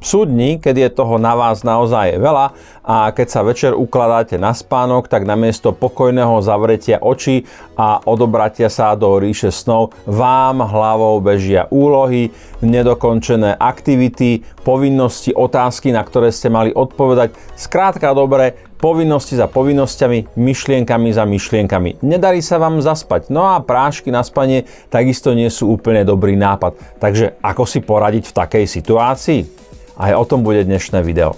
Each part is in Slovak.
psudní, keď je toho na vás naozaj veľa a keď sa večer ukladáte na spánok, tak namiesto pokojného zavretia oči a odobratia sa do ríše snov vám hlavou bežia úlohy, nedokončené aktivity, povinnosti, otázky, na ktoré ste mali odpovedať. Skrátka dobre, povinnosti za povinnosťami, myšlienkami za myšlienkami. Nedarí sa vám zaspať. No a prášky na spanie takisto nie sú úplne dobrý nápad. Takže ako si poradiť v takej situácii? Aj o tom bude dnešné video.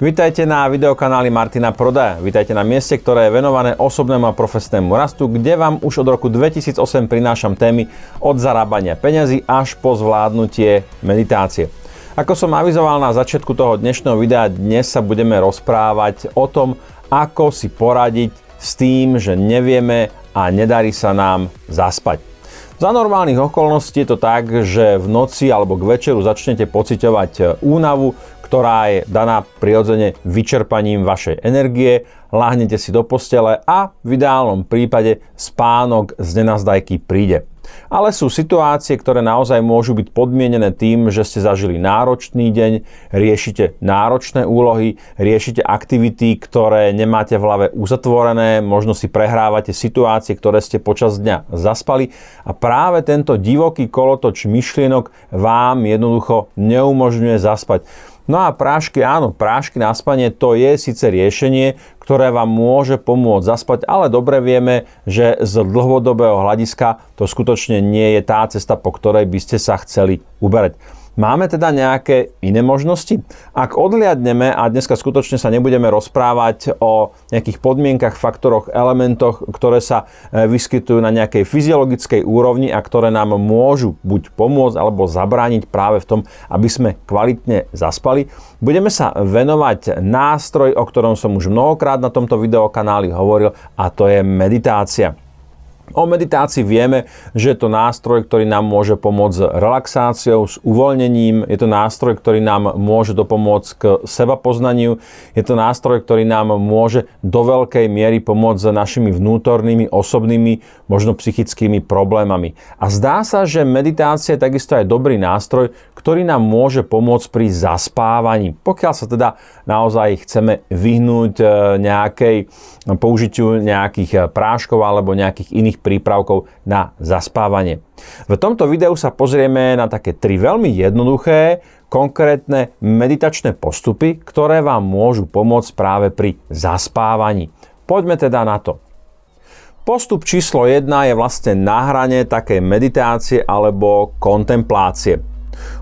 Vítajte na videokanáli Martina Prodaja. Vítajte na mieste, ktoré je venované osobnému a profesnému rastu, kde vám už od roku 2008 prinášam témy od zarábania peňazí až po zvládnutie meditácie. Ako som avizoval na začiatku toho dnešného videa, dnes sa budeme rozprávať o tom, ako si poradiť s tým, že nevieme a nedarí sa nám zaspať. Za normálnych okolností je to tak, že v noci alebo k večeru začnete pociťovať únavu, ktorá je daná prirodzene vyčerpaním vašej energie, lahnete si do postele a v ideálnom prípade spánok z nenazdajky príde ale sú situácie, ktoré naozaj môžu byť podmienené tým, že ste zažili náročný deň, riešite náročné úlohy, riešite aktivity, ktoré nemáte v hlave uzatvorené, možno si prehrávate situácie, ktoré ste počas dňa zaspali a práve tento divoký kolotoč myšlienok vám jednoducho neumožňuje zaspať. No a prášky, áno, prášky na spanie to je síce riešenie, ktoré vám môže pomôcť zaspať, ale dobre vieme, že z dlhodobého hľadiska to skutočne nie je tá cesta, po ktorej by ste sa chceli uberať. Máme teda nejaké iné možnosti? Ak odliadneme, a dneska skutočne sa nebudeme rozprávať o nejakých podmienkach, faktoroch, elementoch, ktoré sa e, vyskytujú na nejakej fyziologickej úrovni a ktoré nám môžu buď pomôcť alebo zabrániť práve v tom, aby sme kvalitne zaspali, budeme sa venovať nástroj, o ktorom som už mnohokrát na tomto videokanáli hovoril a to je meditácia. O meditácii vieme, že je to nástroj, ktorý nám môže pomôcť s relaxáciou, s uvoľnením, je to nástroj, ktorý nám môže dopomôcť k seba poznaniu, je to nástroj, ktorý nám môže do veľkej miery pomôcť s našimi vnútornými, osobnými, možno psychickými problémami. A zdá sa, že meditácia je takisto aj dobrý nástroj, ktorý nám môže pomôcť pri zaspávaní. Pokiaľ sa teda naozaj chceme vyhnúť eh, nejakej, použitiu nejakých eh, práškov alebo nejakých iných prípravkov na zaspávanie. V tomto videu sa pozrieme na také tri veľmi jednoduché, konkrétne meditačné postupy, ktoré vám môžu pomôcť práve pri zaspávaní. Poďme teda na to. Postup číslo 1 je vlastne nahranie také meditácie alebo kontemplácie.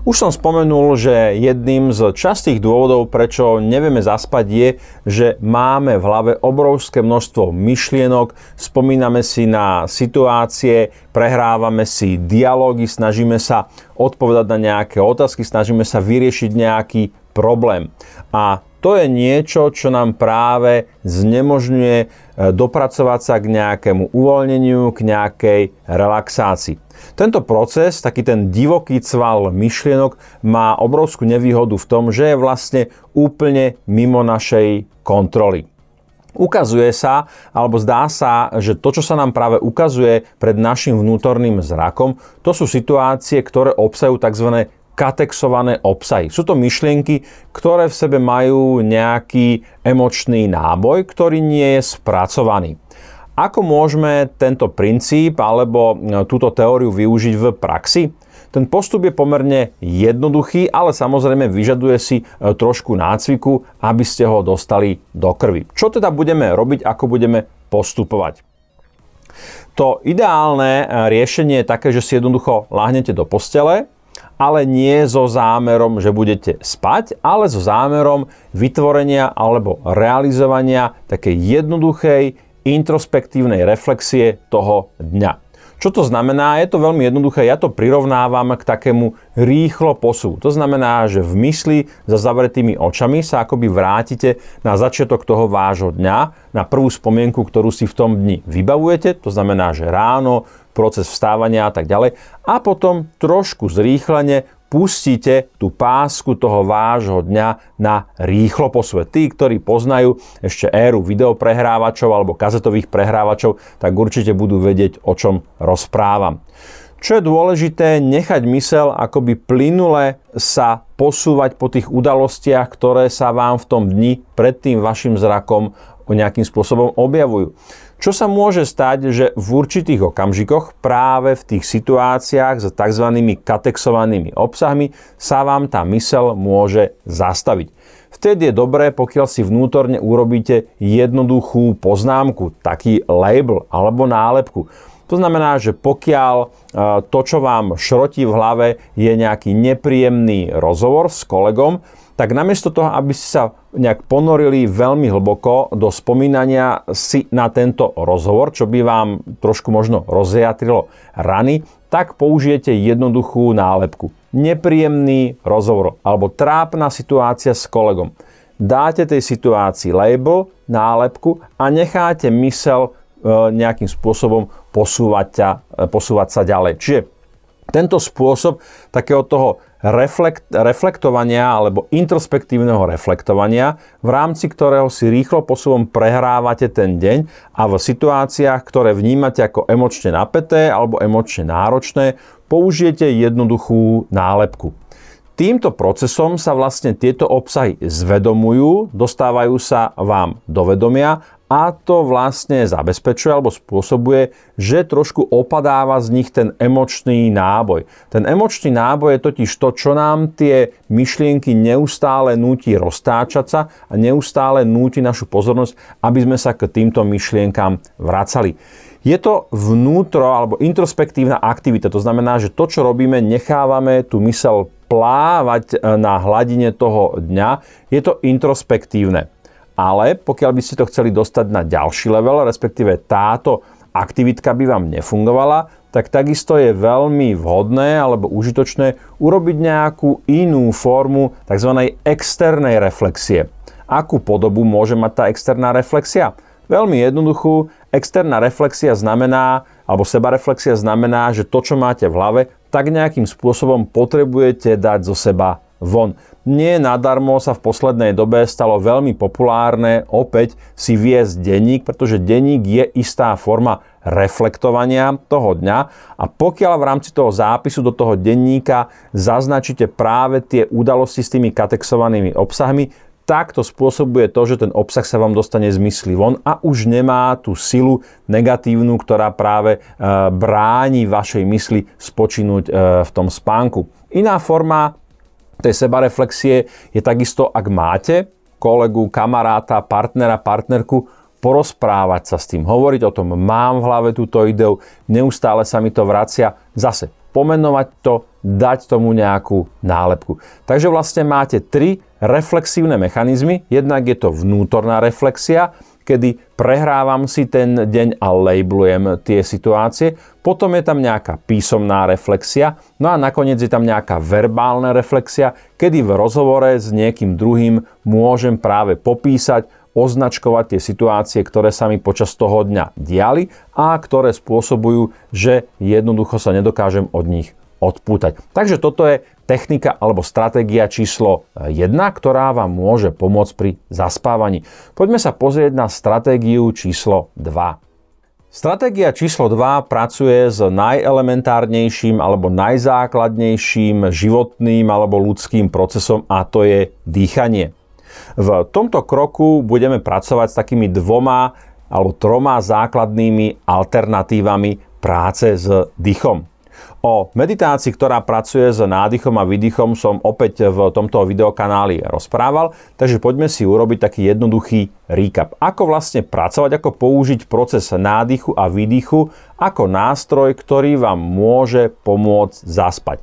Už som spomenul, že jedným z častých dôvodov, prečo nevieme zaspať, je, že máme v hlave obrovské množstvo myšlienok, spomíname si na situácie, prehrávame si dialógy, snažíme sa odpovedať na nejaké otázky, snažíme sa vyriešiť nejaký problém. A to je niečo, čo nám práve znemožňuje e, dopracovať sa k nejakému uvoľneniu, k nejakej relaxácii. Tento proces, taký ten divoký cval myšlienok, má obrovskú nevýhodu v tom, že je vlastne úplne mimo našej kontroly. Ukazuje sa, alebo zdá sa, že to, čo sa nám práve ukazuje pred našim vnútorným zrakom, to sú situácie, ktoré obsahujú tzv katexované obsahy. Sú to myšlienky, ktoré v sebe majú nejaký emočný náboj, ktorý nie je spracovaný. Ako môžeme tento princíp alebo e, túto teóriu využiť v praxi? Ten postup je pomerne jednoduchý, ale samozrejme vyžaduje si e, trošku nácviku, aby ste ho dostali do krvi. Čo teda budeme robiť, ako budeme postupovať? To ideálne e, riešenie je také, že si jednoducho láhnete do postele, ale nie so zámerom, že budete spať, ale so zámerom vytvorenia alebo realizovania takej jednoduchej, introspektívnej reflexie toho dňa. Čo to znamená? Je to veľmi jednoduché, ja to prirovnávam k takému rýchlo posu. To znamená, že v mysli za zavretými očami sa akoby vrátite na začiatok toho vášho dňa, na prvú spomienku, ktorú si v tom dni vybavujete, to znamená, že ráno, proces vstávania a tak ďalej. A potom trošku zrýchlene pustíte tú pásku toho vášho dňa na rýchlo posvet. Tí, ktorí poznajú ešte éru videoprehrávačov alebo kazetových prehrávačov, tak určite budú vedieť, o čom rozprávam. Čo je dôležité, nechať mysel akoby plynule sa posúvať po tých udalostiach, ktoré sa vám v tom dni pred tým vašim zrakom nejakým spôsobom objavujú. Čo sa môže stať, že v určitých okamžikoch, práve v tých situáciách s tzv. katexovanými obsahmi, sa vám tá mysel môže zastaviť. Vtedy je dobré, pokiaľ si vnútorne urobíte jednoduchú poznámku, taký label alebo nálepku. To znamená, že pokiaľ e, to, čo vám šrotí v hlave, je nejaký nepríjemný rozhovor s kolegom, tak namiesto toho, aby ste sa nejak ponorili veľmi hlboko do spomínania si na tento rozhovor, čo by vám trošku možno rozjatrilo rany, tak použijete jednoduchú nálepku. Nepríjemný rozhovor alebo trápna situácia s kolegom. Dáte tej situácii label, nálepku a necháte mysel e, nejakým spôsobom posúvať, ťa, e, posúvať sa ďalej. Čiže tento spôsob takého toho reflekt, reflektovania alebo introspektívneho reflektovania, v rámci ktorého si rýchlo posúvom prehrávate ten deň a v situáciách, ktoré vnímate ako emočne napäté alebo emočne náročné, použijete jednoduchú nálepku. Týmto procesom sa vlastne tieto obsahy zvedomujú, dostávajú sa vám do vedomia a to vlastne zabezpečuje alebo spôsobuje, že trošku opadáva z nich ten emočný náboj. Ten emočný náboj je totiž to, čo nám tie myšlienky neustále núti roztáčať sa a neustále núti našu pozornosť, aby sme sa k týmto myšlienkám vracali. Je to vnútro alebo introspektívna aktivita, to znamená, že to, čo robíme, nechávame tú mysel plávať e, na hladine toho dňa, je to introspektívne ale pokiaľ by ste to chceli dostať na ďalší level, respektíve táto aktivitka by vám nefungovala, tak takisto je veľmi vhodné alebo užitočné urobiť nejakú inú formu tzv. externej reflexie. Akú podobu môže mať tá externá reflexia? Veľmi jednoduchú, externá reflexia znamená, alebo sebareflexia znamená, že to, čo máte v hlave, tak nejakým spôsobom potrebujete dať zo seba von. Nie nadarmo sa v poslednej dobe stalo veľmi populárne opäť si viesť denník, pretože denník je istá forma reflektovania toho dňa a pokiaľ v rámci toho zápisu do toho denníka zaznačíte práve tie udalosti s tými katexovanými obsahmi, tak to spôsobuje to, že ten obsah sa vám dostane z mysli von a už nemá tú silu negatívnu, ktorá práve eh, bráni vašej mysli spočinúť eh, v tom spánku. Iná forma tej sebareflexie je takisto, ak máte kolegu, kamaráta, partnera, partnerku, porozprávať sa s tým, hovoriť o tom, mám v hlave túto ideu, neustále sa mi to vracia, zase pomenovať to, dať tomu nejakú nálepku. Takže vlastne máte tri reflexívne mechanizmy. Jednak je to vnútorná reflexia, kedy prehrávam si ten deň a labelujem tie situácie. Potom je tam nejaká písomná reflexia, no a nakoniec je tam nejaká verbálna reflexia, kedy v rozhovore s niekým druhým môžem práve popísať, označkovať tie situácie, ktoré sa mi počas toho dňa diali a ktoré spôsobujú, že jednoducho sa nedokážem od nich odpútať. Takže toto je technika alebo stratégia číslo 1, ktorá vám môže pomôcť pri zaspávaní. Poďme sa pozrieť na stratégiu číslo 2. Stratégia číslo 2 pracuje s najelementárnejším alebo najzákladnejším životným alebo ľudským procesom a to je dýchanie. V tomto kroku budeme pracovať s takými dvoma alebo troma základnými alternatívami práce s dýchom. O meditácii, ktorá pracuje s nádychom a výdychom, som opäť v tomto videokanáli rozprával, takže poďme si urobiť taký jednoduchý recap. Ako vlastne pracovať, ako použiť proces nádychu a výdychu ako nástroj, ktorý vám môže pomôcť zaspať.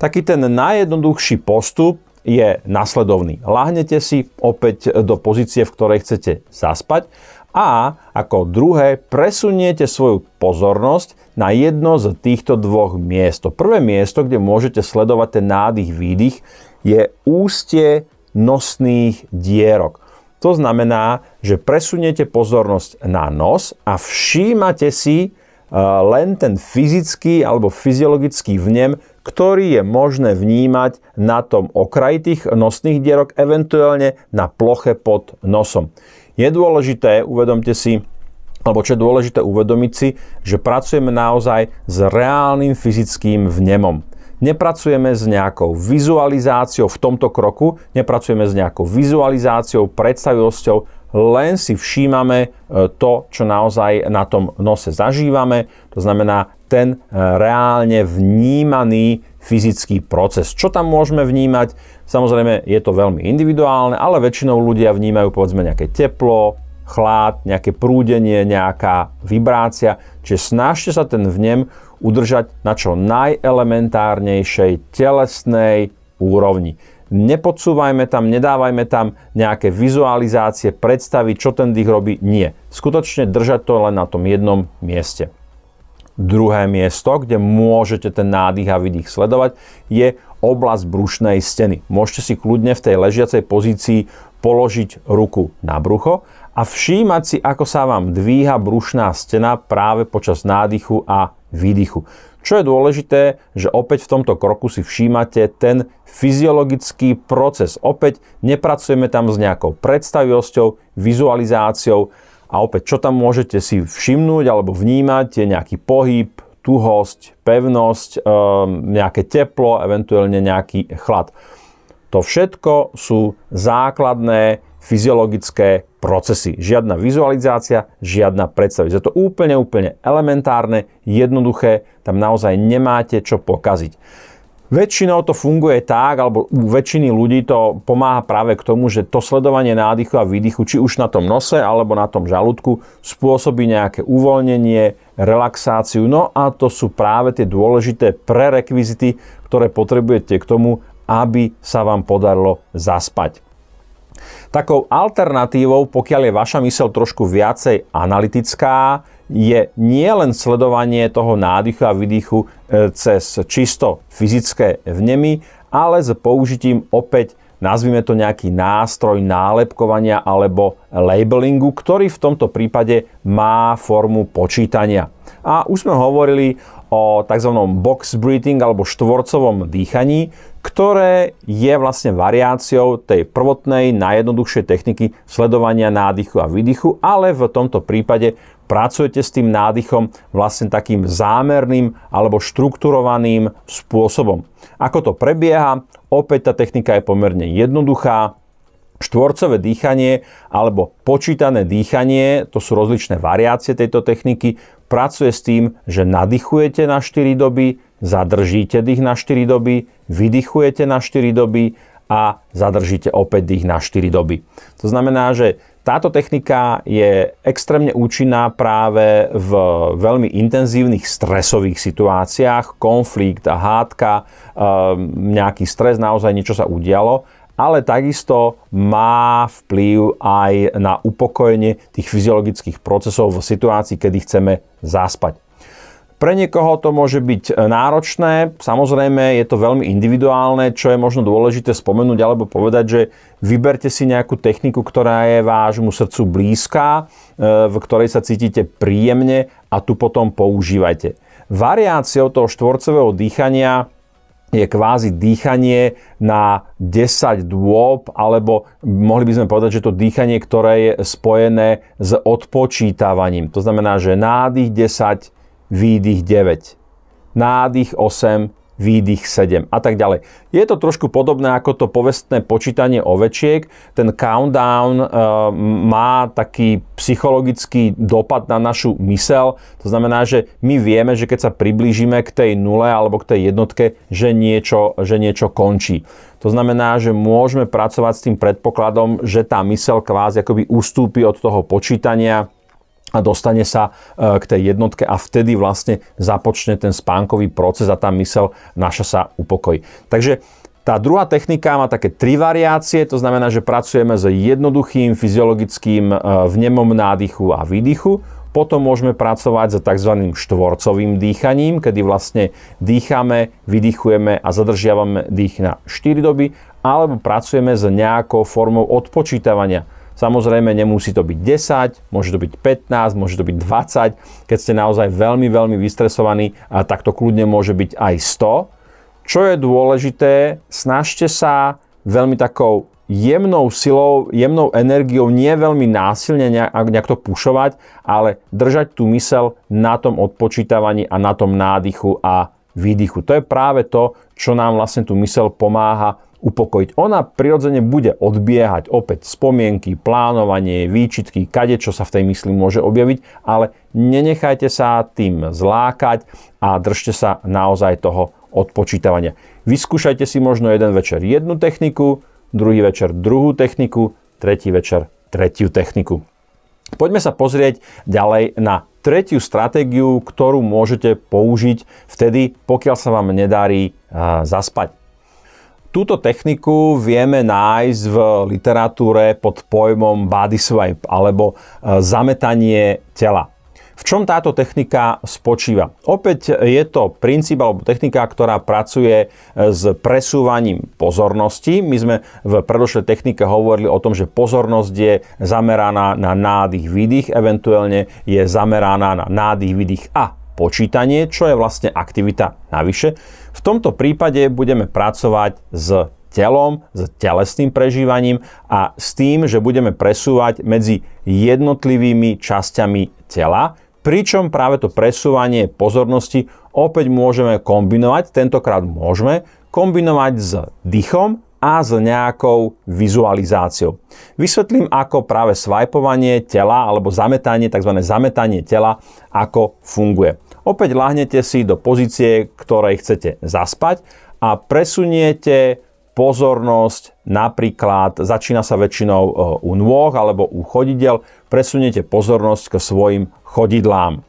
Taký ten najjednoduchší postup je nasledovný. Lahnete si opäť do pozície, v ktorej chcete zaspať a ako druhé presuniete svoju pozornosť na jedno z týchto dvoch miest. prvé miesto, kde môžete sledovať ten nádych, výdych, je ústie nosných dierok. To znamená, že presuniete pozornosť na nos a všímate si e, len ten fyzický alebo fyziologický vnem, ktorý je možné vnímať na tom okraji tých nosných dierok, eventuálne na ploche pod nosom. Je dôležité, uvedomte si, alebo čo je dôležité uvedomiť si, že pracujeme naozaj s reálnym fyzickým vnemom. Nepracujeme s nejakou vizualizáciou v tomto kroku, nepracujeme s nejakou vizualizáciou, predstavivosťou, len si všímame e, to, čo naozaj na tom nose zažívame, to znamená ten e, reálne vnímaný fyzický proces. Čo tam môžeme vnímať? Samozrejme, je to veľmi individuálne, ale väčšinou ľudia vnímajú povedzme nejaké teplo, chlad, nejaké prúdenie, nejaká vibrácia. Čiže snažte sa ten vnem udržať na čo najelementárnejšej telesnej úrovni. Nepodsúvajme tam, nedávajme tam nejaké vizualizácie, predstavy, čo ten dých robí. Nie. Skutočne držať to len na tom jednom mieste. Druhé miesto, kde môžete ten nádych a výdych sledovať, je oblasť brušnej steny. Môžete si kľudne v tej ležiacej pozícii položiť ruku na brucho a všímať si, ako sa vám dvíha brušná stena práve počas nádychu a výdychu. Čo je dôležité, že opäť v tomto kroku si všímate ten fyziologický proces. Opäť nepracujeme tam s nejakou predstavivosťou, vizualizáciou, a opäť, čo tam môžete si všimnúť alebo vnímať, je nejaký pohyb, tuhosť, pevnosť, ehm, nejaké teplo, eventuálne nejaký chlad. To všetko sú základné fyziologické procesy. Žiadna vizualizácia, žiadna predstaviť. Je to úplne, úplne elementárne, jednoduché, tam naozaj nemáte čo pokaziť. Väčšinou to funguje tak, alebo u väčšiny ľudí to pomáha práve k tomu, že to sledovanie nádychu a výdychu, či už na tom nose alebo na tom žalúdku, spôsobí nejaké uvoľnenie, relaxáciu. No a to sú práve tie dôležité prerekvizity, ktoré potrebujete k tomu, aby sa vám podarilo zaspať. Takou alternatívou, pokiaľ je vaša myseľ trošku viacej analytická, je nielen sledovanie toho nádychu a výdychu e, cez čisto fyzické vnemy, ale s použitím opäť nazvime to nejaký nástroj nálepkovania alebo labelingu, ktorý v tomto prípade má formu počítania. A už sme hovorili o tzv. box breathing alebo štvorcovom dýchaní, ktoré je vlastne variáciou tej prvotnej, najjednoduchšej techniky sledovania nádychu a výdychu, ale v tomto prípade pracujete s tým nádychom vlastne takým zámerným alebo štrukturovaným spôsobom. Ako to prebieha? Opäť tá technika je pomerne jednoduchá. Štvorcové dýchanie alebo počítané dýchanie, to sú rozličné variácie tejto techniky, pracuje s tým, že nadýchujete na 4 doby, zadržíte dých na 4 doby, vydychujete na 4 doby a zadržíte opäť dých na 4 doby. To znamená, že táto technika je extrémne účinná práve v veľmi intenzívnych stresových situáciách, konflikt, hádka, ehm, nejaký stres, naozaj niečo sa udialo, ale takisto má vplyv aj na upokojenie tých fyziologických procesov v situácii, kedy chceme zaspať. Pre niekoho to môže byť e, náročné, samozrejme je to veľmi individuálne, čo je možno dôležité spomenúť alebo povedať, že vyberte si nejakú techniku, ktorá je vášmu srdcu blízka, e, v ktorej sa cítite príjemne a tu potom používajte. Variáciou toho štvorcového dýchania je kvázi dýchanie na 10 dôb, alebo mohli by sme povedať, že to dýchanie, ktoré je spojené s odpočítavaním. To znamená, že nádych 10, výdych 9, nádych 8, výdych 7 a tak ďalej. Je to trošku podobné ako to povestné počítanie ovečiek. Ten countdown e, má taký psychologický dopad na našu mysel. To znamená, že my vieme, že keď sa priblížime k tej nule alebo k tej jednotke, že niečo, že niečo končí. To znamená, že môžeme pracovať s tým predpokladom, že tá mysel kvázi akoby ustúpi od toho počítania a dostane sa e, k tej jednotke a vtedy vlastne započne ten spánkový proces a tá mysel naša sa upokojí. Takže tá druhá technika má také tri variácie, to znamená, že pracujeme s jednoduchým fyziologickým e, vnemom nádychu a výdychu, potom môžeme pracovať s tzv. štvorcovým dýchaním, kedy vlastne dýchame, vydychujeme a zadržiavame dých na 4 doby, alebo pracujeme s nejakou formou odpočítavania Samozrejme, nemusí to byť 10, môže to byť 15, môže to byť 20. Keď ste naozaj veľmi, veľmi vystresovaní, a tak to kľudne môže byť aj 100. Čo je dôležité, snažte sa veľmi takou jemnou silou, jemnou energiou, nie veľmi násilne nejak to pušovať, ale držať tú mysel na tom odpočítavaní a na tom nádychu a výdychu. To je práve to, čo nám vlastne tú mysel pomáha upokojiť. Ona prirodzene bude odbiehať opäť spomienky, plánovanie, výčitky, kade čo sa v tej mysli môže objaviť, ale nenechajte sa tým zlákať a držte sa naozaj toho odpočítavania. Vyskúšajte si možno jeden večer jednu techniku, druhý večer druhú techniku, tretí večer tretiu techniku. Poďme sa pozrieť ďalej na tretiu stratégiu, ktorú môžete použiť vtedy, pokiaľ sa vám nedarí zaspať. Túto techniku vieme nájsť v literatúre pod pojmom body swipe alebo e, zametanie tela. V čom táto technika spočíva? Opäť je to princíp alebo technika, ktorá pracuje e, s presúvaním pozornosti. My sme v predošlej technike hovorili o tom, že pozornosť je zameraná na nádych, výdych, eventuálne je zameraná na nádych, výdych a počítanie, čo je vlastne aktivita navyše. V tomto prípade budeme pracovať s telom, s telesným prežívaním a s tým, že budeme presúvať medzi jednotlivými časťami tela, pričom práve to presúvanie pozornosti opäť môžeme kombinovať, tentokrát môžeme kombinovať s dýchom a s nejakou vizualizáciou. Vysvetlím, ako práve swipeovanie tela alebo zametanie, tzv. zametanie tela, ako funguje. Opäť lahnete si do pozície, ktorej chcete zaspať a presuniete pozornosť napríklad, začína sa väčšinou e, u nôh alebo u chodidel, presuniete pozornosť k svojim chodidlám.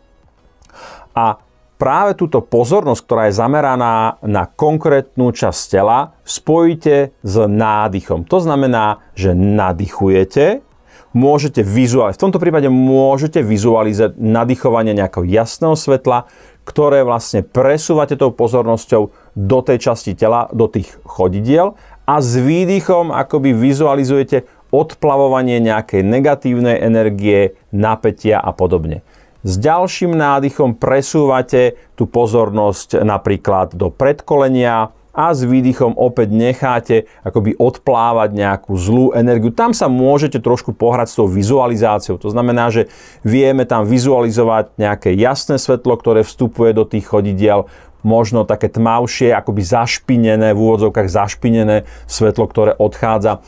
A práve túto pozornosť, ktorá je zameraná na konkrétnu časť tela, spojíte s nádychom. To znamená, že nadýchujete, môžete vizualizovať, v tomto prípade môžete vizualizovať nadýchovanie nejakého jasného svetla, ktoré vlastne presúvate tou pozornosťou do tej časti tela, do tých chodidiel a s výdychom akoby vizualizujete odplavovanie nejakej negatívnej energie, napätia a podobne s ďalším nádychom presúvate tú pozornosť napríklad do predkolenia a s výdychom opäť necháte akoby odplávať nejakú zlú energiu. Tam sa môžete trošku pohrať s tou vizualizáciou. To znamená, že vieme tam vizualizovať nejaké jasné svetlo, ktoré vstupuje do tých chodidiel, možno také tmavšie, akoby zašpinené, v úvodzovkách zašpinené svetlo, ktoré odchádza e,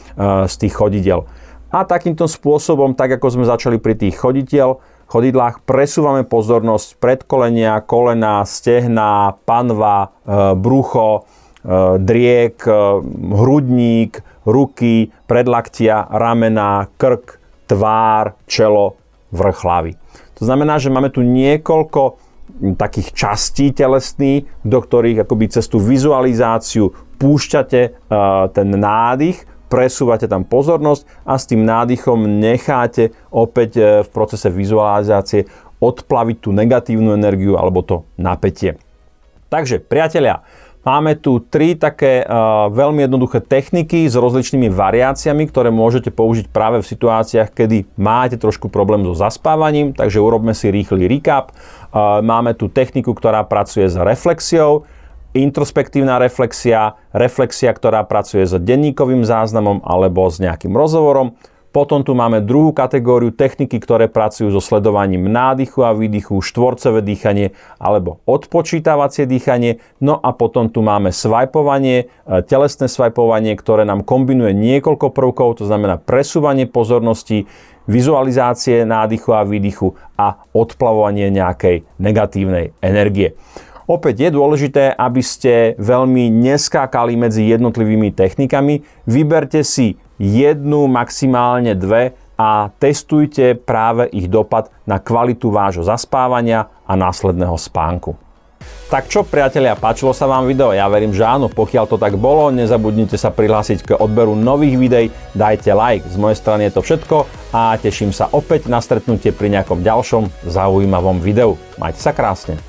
z tých chodidel. A takýmto spôsobom, tak ako sme začali pri tých chodidiel, chodidlách presúvame pozornosť predkolenia, kolena, stehna, panva, e, brucho, e, driek, e, hrudník, ruky, predlaktia, ramena, krk, tvár, čelo, vrch hlavy. To znamená, že máme tu niekoľko takých častí telesných, do ktorých akoby cez tú vizualizáciu púšťate ten nádych presúvate tam pozornosť a s tým nádychom necháte opäť e, v procese vizualizácie odplaviť tú negatívnu energiu alebo to napätie. Takže priatelia, Máme tu tri také uh, veľmi jednoduché techniky s rozličnými variáciami, ktoré môžete použiť práve v situáciách, kedy máte trošku problém so zaspávaním, takže urobme si rýchly recap. Uh, máme tu techniku, ktorá pracuje s reflexiou, introspektívna reflexia, reflexia, ktorá pracuje s denníkovým záznamom alebo s nejakým rozhovorom. Potom tu máme druhú kategóriu techniky, ktoré pracujú so sledovaním nádychu a výdychu, štvorcové dýchanie alebo odpočítavacie dýchanie. No a potom tu máme svajpovanie, e, telesné svajpovanie, ktoré nám kombinuje niekoľko prvkov, to znamená presúvanie pozornosti, vizualizácie nádychu a výdychu a odplavovanie nejakej negatívnej energie. Opäť je dôležité, aby ste veľmi neskákali medzi jednotlivými technikami. Vyberte si jednu, maximálne dve a testujte práve ich dopad na kvalitu vášho zaspávania a následného spánku. Tak čo priatelia, páčilo sa vám video? Ja verím, že áno. Pokiaľ to tak bolo, nezabudnite sa prihlásiť k odberu nových videí, dajte like. Z mojej strany je to všetko a teším sa opäť na stretnutie pri nejakom ďalšom zaujímavom videu. Majte sa krásne.